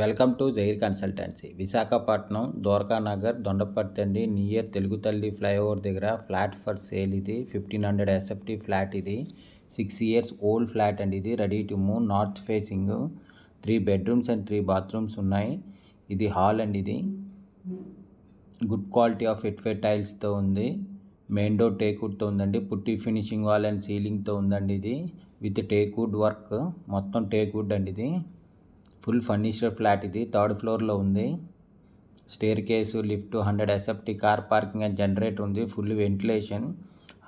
welcome to జైర్ consultancy Visakhapatnam Nagar దొండపర్తండి near Telugu Thalli flyover దగ్గర ఫ్లాట్ ఫర్ సేల్ ఇది ఫిఫ్టీన్ హండ్రెడ్ ఎస్ఎఫ్టీ ఫ్లాట్ ఇది సిక్స్ ఇయర్స్ ఓల్డ్ ఫ్లాట్ అండి ఇది ready to move north facing three bedrooms and three bathrooms ఉన్నాయి ఇది హాల్ అండి ఇది గుడ్ క్వాలిటీ ఆఫ్ ఎట్వే టైల్స్తో ఉంది మెయిన్ డోర్ టేకుడ్తో ఉందండి పుట్టి ఫినిషింగ్ వాల్ అండ్ సీలింగ్తో ఉందండి ఇది విత్ టేకుడ్ వర్క్ మొత్తం టేకుడ్ అండి ఇది ఫుల్ ఫర్నిచర్ ఫ్లాట్ ఇది థర్డ్ ఫ్లోర్లో ఉంది staircase lift hundred SFT car parking and generator ఉంది full ventilation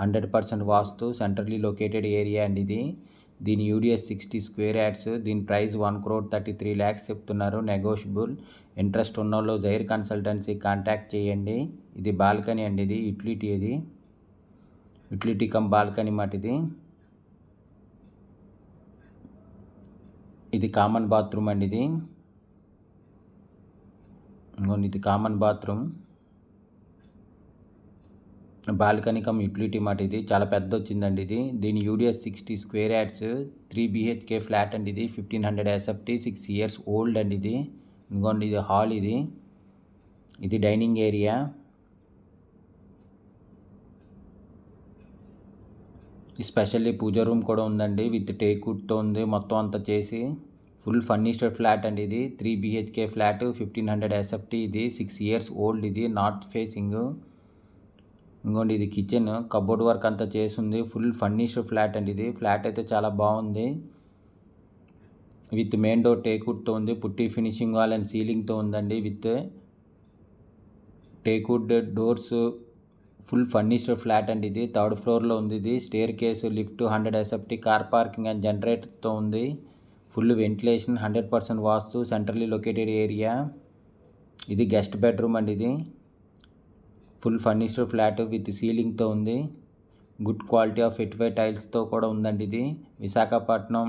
hundred percent vastu centrally located area అండి ఇది దీని యూడిఎస్ సిక్స్టీ స్క్వేర్ యాడ్స్ దీని price one crore thirty three lakhs చెప్తున్నారు నెగోషియబుల్ ఇంట్రెస్ట్ ఉన్న వాళ్ళు జైర్ కన్సల్టెన్సీ కాంటాక్ట్ చేయండి ఇది బాల్కనీ అండి ఇది యుటిలిటీ ఇది యుటిలిటీ కమ్ బాల్కనీ మాట ఇది ఇది కామన్ బాత్రూమ్ అండి ఇది ఇది common bathroom balcony cum utility మాట ఇది చాలా పెద్ద వచ్చిందండి ఇది దీని UDS sixty square yards three BHK flat అండి ఇది fifteen hundred SFT six years old అండి ఇది ఇంకోండి ఇది హాల్ ఇది ఇది dining area specially puja room కూడా ఉందండి విత్ టేకుడ్తో ఉంది మొత్తం అంతా చేసి ఫుల్ ఫర్నిష్డ్ ఫ్లాట్ అండి ఇది three BHK flat fifteen hundred SFT ఇది సిక్స్ ఇయర్స్ ఓల్డ్ ఇది నార్త్ ఫేసింగ్ ఇంకోండి ఇది కిచెన్ కబోర్డ్ వర్క్ అంతా చేసింది ఫుల్ ఫర్నిష్డ్ ఫ్లాట్ అండి ఇది ఫ్లాట్ అయితే చాలా బాగుంది విత్ మెయిన్ డోర్ టేకుడ్తో ఉంది పుట్టి ఫినిషింగ్ వాల్ అండ్ సీలింగ్తో ఉందండి with wood doors full furnished flat అండి ఇది థర్డ్ ఫ్లోర్లో ఉంది ఇది staircase lift hundred SFT car parking and జనరేటర్తో ఉంది full ventilation hundred percent vastu centrally located area ఇది గెస్ట్ బెడ్రూమ్ అండి ఇది ఫుల్ ఫర్నిష్డ్ ఫ్లాట్ విత్ సీలింగ్తో ఉంది గుడ్ క్వాలిటీ ఆఫ్ ఫిట్వే టైల్స్తో కూడా ఉందండి ఇది విశాఖపట్నం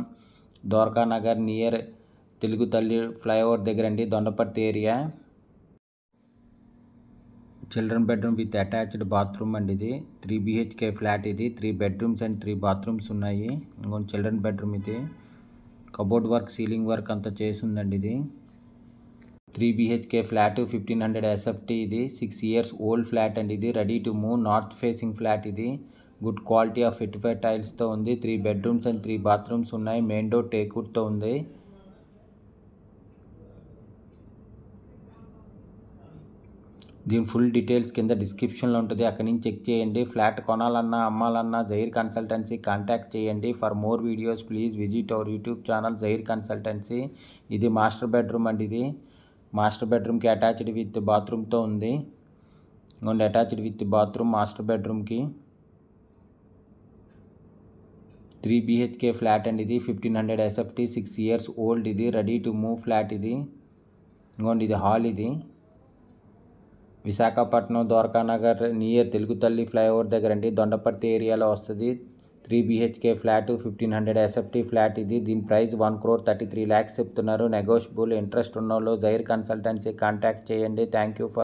ద్వారకానగర్ నియర్ తెలుగు తల్లి ఫ్లైఓవర్ దగ్గర అండి Dondaparthi area children bedroom with attached bathroom అండి ఇది త్రీ బిహెచ్కే ఫ్లాట్ ఇది three bedrooms and three bathrooms ఉన్నాయి ఇంకొక చిల్డ్రన్ బెడ్రూమ్ ఇది కబోర్డ్ వర్క్ సీలింగ్ వర్క్ అంతా చేసిందండి ఇది three BHK flat fifteen hundred SFT ఇది సిక్స్ ఇయర్స్ ఓల్డ్ ఫ్లాట్ అండి ఇది ready to move north facing flat ఇది గుడ్ క్వాలిటీ ఆఫ్ ఫిట్ టైల్స్తో ఉంది three bedrooms and three bathrooms ఉన్నాయి మెయిన్ డోర్ టేకూట్తో ఉంది దీని ఫుల్ డీటెయిల్స్ కింద డిస్క్రిప్షన్లో ఉంటుంది అక్కడి నుంచి చెక్ చేయండి ఫ్లాట్ కొనాలన్నా అమ్మాలన్నా జైర్ కన్సల్టెన్సీ కాంటాక్ట్ చేయండి for more videos please visit our YouTube channel జైర్ కన్సల్టెన్సీ ఇది మాస్టర్ బెడ్రూమ్ అండి ఇది మాస్టర్ బెడ్రూమ్కి అటాచ్డ్ విత్ బాత్రూమ్తో ఉంది and attached with bathroom master బెడ్రూమ్కి త్రీ బీహెచ్కే ఫ్లాట్ అండి ఇది fifteen hundred SFT six years old ఇది రెడీ టు మూవ్ ఫ్లాట్ ఇది ఇంకోండి ఇది హాల్ ఇది విశాఖపట్నం ద్వారకానగర్ నియర్ తెలుగు తల్లి ఫ్లైఓవర్ దగ్గర అండి దొండపర్తి ఏరియాలో వస్తుంది three BHK flat fifteen hundred SFT flat ఇది దీని price one crore thirty three lakhs చెప్తున్నారు నెగోషియబుల్ ఇంట్రెస్ట్ ఉన్న వాళ్ళు జైర్ కన్సల్టెన్సీ కాంటాక్ట్ చేయండి థ్యాంక్ యూ ఫర్